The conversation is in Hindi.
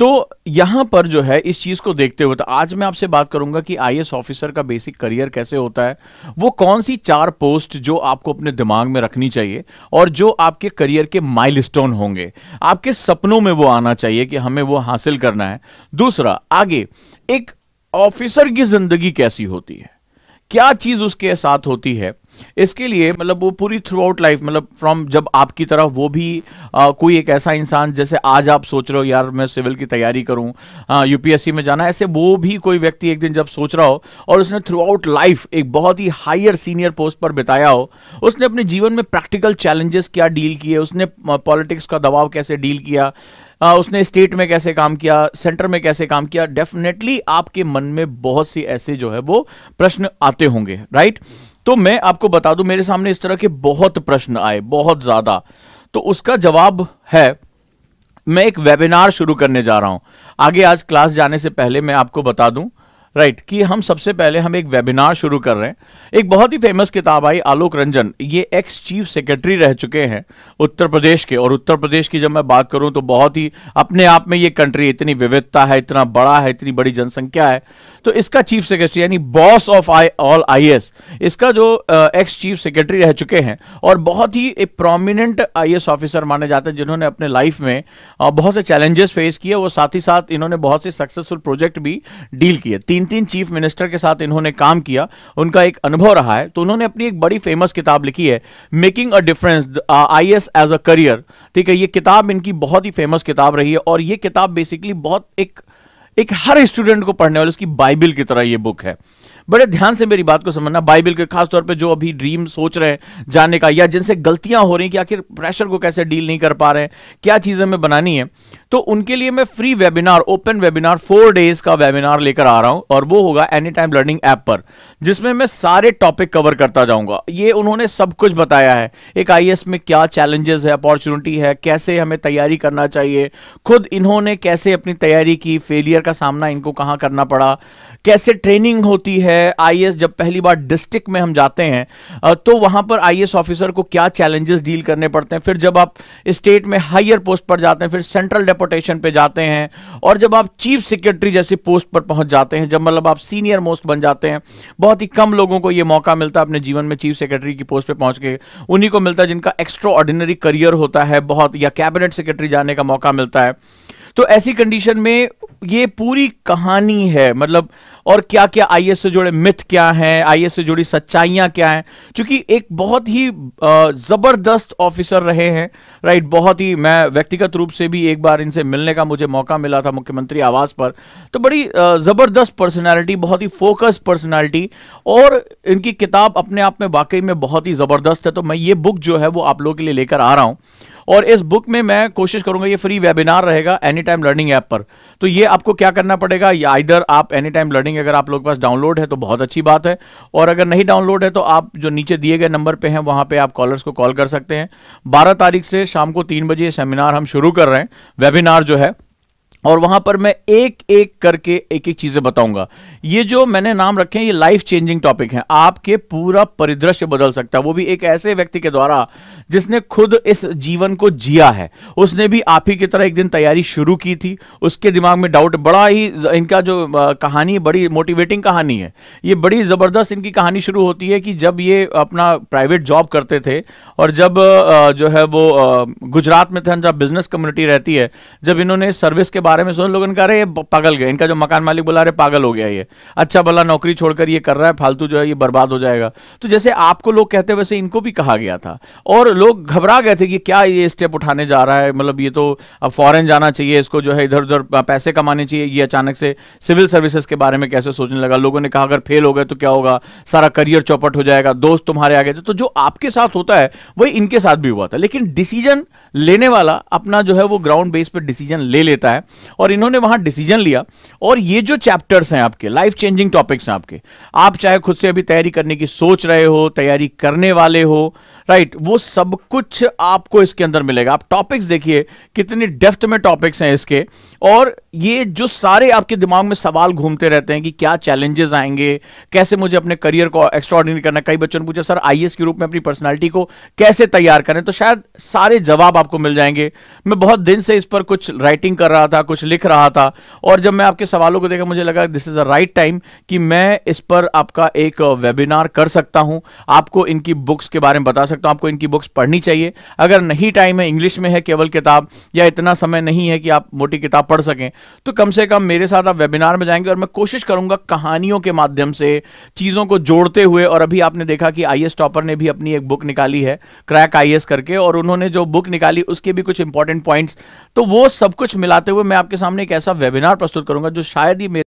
तो यहां पर जो है इस चीज को देखते हुए तो आज मैं आपसे बात करूंगा कि आई ऑफिसर का बेसिक करियर कैसे होता है वो कौन सी चार पोस्ट जो आपको अपने दिमाग में रखनी चाहिए और जो आपके करियर के माइल होंगे आपके सपनों में वो आना चाहिए कि हमें वो हासिल करना है दूसरा आगे एक ऑफिसर की जिंदगी कैसी होती है क्या चीज उसके साथ होती है इसके लिए मतलब वो पूरी थ्रू आउट लाइफ मतलब फ्रॉम जब आपकी तरह वो भी आ, कोई एक ऐसा इंसान जैसे आज आप सोच रहे हो यार मैं सिविल की तैयारी करूं यूपीएससी में जाना ऐसे वो भी कोई व्यक्ति एक दिन जब सोच रहा हो और उसने थ्रू आउट लाइफ एक बहुत ही हायर सीनियर पोस्ट पर बिताया हो उसने अपने जीवन में प्रैक्टिकल चैलेंजेस क्या डील किए उसने पॉलिटिक्स का दबाव कैसे डील किया आ, उसने स्टेट में कैसे काम किया सेंटर में कैसे काम किया डेफिनेटली आपके मन में बहुत सी ऐसे जो है वो प्रश्न आते होंगे राइट right? तो मैं आपको बता दूं मेरे सामने इस तरह के बहुत प्रश्न आए बहुत ज्यादा तो उसका जवाब है मैं एक वेबिनार शुरू करने जा रहा हूं आगे आज क्लास जाने से पहले मैं आपको बता दूं राइट कि हम सबसे पहले हम एक वेबिनार शुरू कर रहे हैं एक बहुत ही फेमस किताब आई आलोक रंजन ये एक्स चीफ सेक्रेटरी रह चुके हैं उत्तर प्रदेश के और उत्तर प्रदेश की जब मैं बात करूं तो बहुत ही अपने आप में ये कंट्री इतनी विविधता है इतना बड़ा है इतनी बड़ी जनसंख्या है तो इसका चीफ सेक्रेटरी यानी boss of I all I इसका जो एक्स चीफ सेक्रेटरी रह चुके हैं और बहुत ही एक प्रोमिनेंट आई ऑफिसर माने जाते हैं जिन्होंने अपने लाइफ में बहुत से चैलेंजेस फेस किए और साथ ही साथ इन्होंने बहुत से सक्सेसफुल प्रोजेक्ट भी डील किए तीन तीन तीन चीफ मिनिस्टर के साथ इन्होंने काम किया उनका एक अनुभव रहा है तो उन्होंने अपनी एक बड़ी फेमस किताब लिखी है making a difference I S as a career ठीक है ये किताब इनकी बहुत ही फेमस किताब रही है और ये किताब बेसिकली बहुत एक एक हर स्टूडेंट को पढ़ने वाले उसकी बाइबिल की तरह ये बुक है बड़े ध्यान से मेरी बात को समझना बाइबिल के खास तौर पे जो अभी ड्रीम सोच रहे हैं जाने का या जिनसे गलतियां हो रही कि आखिर प्रेशर को कैसे डील नहीं कर पा रहे क्या चीजें हमें बनानी है तो उनके लिए मैं free webinar open webinar four days का वेबिनार लेकर आ रहा हूं और वो होगा एनी टाइम लर्निंग ऐप पर जिसमें मैं सारे टॉपिक कवर करता जाऊंगा ये उन्होंने सब कुछ बताया है एक आई में क्या चैलेंजेस है अपॉर्चुनिटी है कैसे हमें तैयारी करना चाहिए खुद इन्होंने कैसे अपनी तैयारी की फेलियर फेलियर का सामना इनको कहाँ करना पड़ा कैसे ट्रेनिंग होती है आई जब पहली बार डिस्ट्रिक्ट में हम जाते हैं तो वहां पर आई ऑफिसर को क्या चैलेंजेस डील करने पड़ते हैं फिर जब आप स्टेट में हायर पोस्ट पर जाते हैं फिर सेंट्रल डेपोटेशन पे जाते हैं और जब आप चीफ सेक्रेटरी जैसी पोस्ट पर पहुंच जाते हैं जब मतलब आप सीनियर मोस्ट बन जाते हैं बहुत ही कम लोगों को यह मौका मिलता है अपने जीवन में चीफ सेक्रेटरी की पोस्ट पर पहुंच के उन्हीं को मिलता है जिनका एक्स्ट्रा ऑर्डिनरी करियर होता है बहुत या कैबिनेट सेक्रेटरी जाने का मौका मिलता है तो ऐसी कंडीशन में ये पूरी कहानी है मतलब और क्या क्या आई से जुड़े मिथ क्या हैं आई से जुड़ी सच्चाइयां क्या हैं क्योंकि एक बहुत ही ज़बरदस्त ऑफिसर रहे हैं राइट बहुत ही मैं व्यक्तिगत रूप से भी एक बार इनसे मिलने का मुझे मौका मिला था मुख्यमंत्री आवास पर तो बड़ी ज़बरदस्त पर्सनैलिटी बहुत ही फोकस पर्सनैलिटी और इनकी किताब अपने आप में वाकई में बहुत ही ज़बरदस्त है तो मैं ये बुक जो है वो आप लोगों के लिए लेकर आ रहा हूँ और इस बुक में मैं कोशिश करूंगा ये फ्री वेबिनार रहेगा एनी टाइम लर्निंग ऐप पर तो ये आपको क्या करना पड़ेगा या इधर आप एनी टाइम लर्निंग अगर आप लोग पास डाउनलोड है तो बहुत अच्छी बात है और अगर नहीं डाउनलोड है तो आप जो नीचे दिए गए नंबर पर हैं वहाँ पर आप कॉलर्स को कॉल कर सकते हैं बारह तारीख से शाम को तीन बजे सेमिनार हम शुरू कर रहे हैं वेबिनार जो है और वहां पर मैं एक एक करके एक एक चीजें बताऊंगा ये जो मैंने नाम रखे हैं ये लाइफ चेंजिंग टॉपिक है आपके पूरा परिदृश्य बदल सकता है वो भी एक ऐसे व्यक्ति के द्वारा जिसने खुद इस जीवन को जिया है उसने भी आप ही की तरह एक दिन तैयारी शुरू की थी उसके दिमाग में डाउट बड़ा ही इनका जो कहानी बड़ी मोटिवेटिंग कहानी है ये बड़ी जबरदस्त इनकी कहानी शुरू होती है कि जब ये अपना प्राइवेट जॉब करते थे और जब जो है वो गुजरात में था जब बिजनेस कम्युनिटी रहती है जब इन्होंने सर्विस के बाद बारे में सुन लोग इनका अरे पागल गए इनका जो मकान मालिक बोला रहे पागल हो गया ये अच्छा भला नौकरी छोड़कर ये कर रहा है फालतू जो है ये बर्बाद हो जाएगा तो जैसे आपको लोग कहते वैसे इनको भी कहा गया था और लोग घबरा गए थे कि क्या ये स्टेप उठाने जा रहा है मतलब ये तो अब फॉरन जाना चाहिए इसको जो है इधर उधर पैसे कमाने चाहिए ये अचानक से सिविल सर्विसेज के बारे में कैसे सोचने लगा लोगों ने कहा अगर फेल हो गए तो क्या होगा सारा करियर चौपट हो जाएगा दोस्त तुम्हारे आगे तो जो आपके साथ होता है वही इनके साथ भी हुआ था लेकिन डिसीजन लेने वाला अपना जो है वो ग्राउंड बेस पर डिसीजन ले लेता है और इन्होंने वहां डिसीजन लिया और ये जो चैप्टर्स हैं आपके लाइफ चेंजिंग टॉपिक्स हैं आपके आप चाहे खुद से अभी तैयारी करने की सोच रहे हो तैयारी करने वाले हो राइट वो सब कुछ आपको इसके अंदर मिलेगा आप टॉपिक्स देखिए कितनी डेफ्थ में टॉपिक्स हैं इसके और ये जो सारे आपके दिमाग में सवाल घूमते रहते हैं कि क्या चैलेंजेस आएंगे कैसे मुझे अपने करियर को एक्स्ट्रॉर्डिनरी करना कई बच्चों ने पूछा सर आई के रूप में अपनी पर्सनैलिटी को कैसे तैयार करें तो शायद सारे जवाब आपको मिल जाएंगे मैं बहुत दिन से इस पर कुछ राइटिंग कर रहा था कुछ लिख रहा था और जब मैं आपके सवालों को देखा मुझे लगा this is the right time कि मैं इस पर आपका एक वेबिनार कर सकता हूं आपको इनकी बुक्स के बारे में बता सकता सकता तो हूं आपको इनकी बुक्स पढ़नी चाहिए अगर नहीं टाइम है इंग्लिश में है केवल किताब या इतना समय नहीं है कि आप मोटी किताब पढ़ सकें तो कम से कम मेरे साथ आप वेबिनार में जाएंगे और मैं कोशिश करूंगा कहानियों के माध्यम से चीज़ों को जोड़ते हुए और अभी आपने देखा कि आई टॉपर ने भी अपनी एक बुक निकाली है क्रैक आई करके और उन्होंने जो बुक निकाली उसके भी कुछ इंपॉर्टेंट पॉइंट्स तो वो सब कुछ मिलाते हुए मैं आपके सामने एक ऐसा वेबिनार प्रस्तुत करूंगा जो शायद ही मेरे